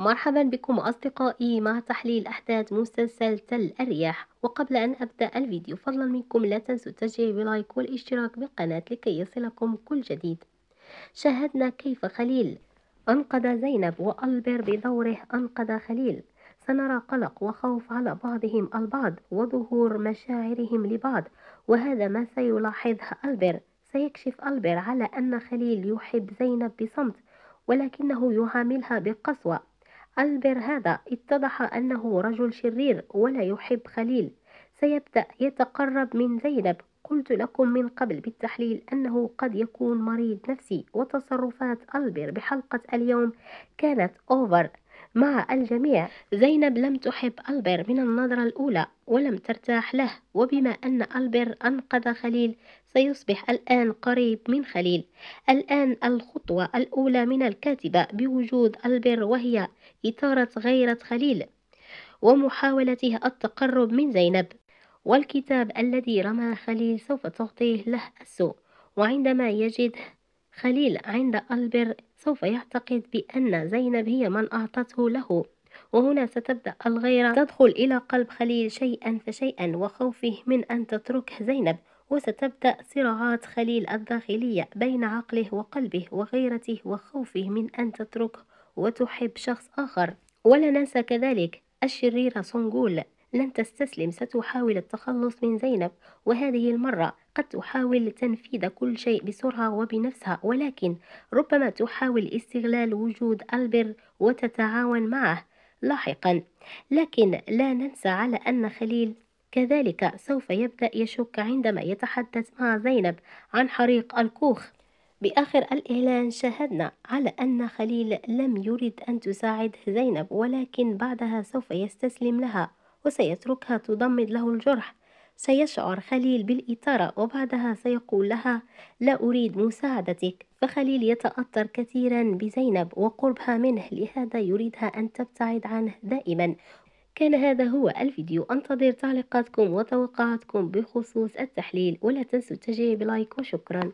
مرحبا بكم أصدقائي مع تحليل أحداث مسلسل تل الرياح وقبل أن أبدأ الفيديو فضلا منكم لا تنسوا التشجيع بلايك والاشتراك بالقناة لكي يصلكم كل جديد شاهدنا كيف خليل أنقذ زينب وألبر بدوره أنقذ خليل سنرى قلق وخوف على بعضهم البعض وظهور مشاعرهم لبعض وهذا ما سيلاحظه ألبر سيكشف ألبر على أن خليل يحب زينب بصمت ولكنه يعاملها بقسوة البر هذا اتضح أنه رجل شرير ولا يحب خليل سيبدأ يتقرب من زينب قلت لكم من قبل بالتحليل أنه قد يكون مريض نفسي وتصرفات ألبر بحلقة اليوم كانت أوفر مع الجميع زينب لم تحب ألبر من النظرة الأولى ولم ترتاح له وبما أن ألبر أنقذ خليل سيصبح الآن قريب من خليل الآن الخطوة الأولى من الكاتبة بوجود ألبر وهي إثارة غيرة خليل ومحاولته التقرب من زينب والكتاب الذي رمى خليل سوف تعطيه له السوء وعندما يجده خليل عند ألبر سوف يعتقد بأن زينب هي من أعطته له وهنا ستبدأ الغيرة تدخل إلى قلب خليل شيئا فشيئا وخوفه من أن تتركه زينب وستبدأ صراعات خليل الداخلية بين عقله وقلبه وغيرته وخوفه من أن تتركه وتحب شخص آخر ولا ننسى كذلك الشريرة سونغول لن تستسلم ستحاول التخلص من زينب وهذه المرة قد تحاول تنفيذ كل شيء بسرعة وبنفسها ولكن ربما تحاول استغلال وجود ألبر وتتعاون معه لاحقا لكن لا ننسى على أن خليل كذلك سوف يبدأ يشك عندما يتحدث مع زينب عن حريق الكوخ بآخر الإعلان شاهدنا على أن خليل لم يرد أن تساعد زينب ولكن بعدها سوف يستسلم لها وسيتركها تضمد له الجرح سيشعر خليل بالإثارة وبعدها سيقول لها لا أريد مساعدتك فخليل يتأثر كثيرا بزينب وقربها منه لهذا يريدها أن تبتعد عنه دائما كان هذا هو الفيديو أنتظر تعليقاتكم وتوقعاتكم بخصوص التحليل ولا تنسوا التشجيع بلايك وشكرا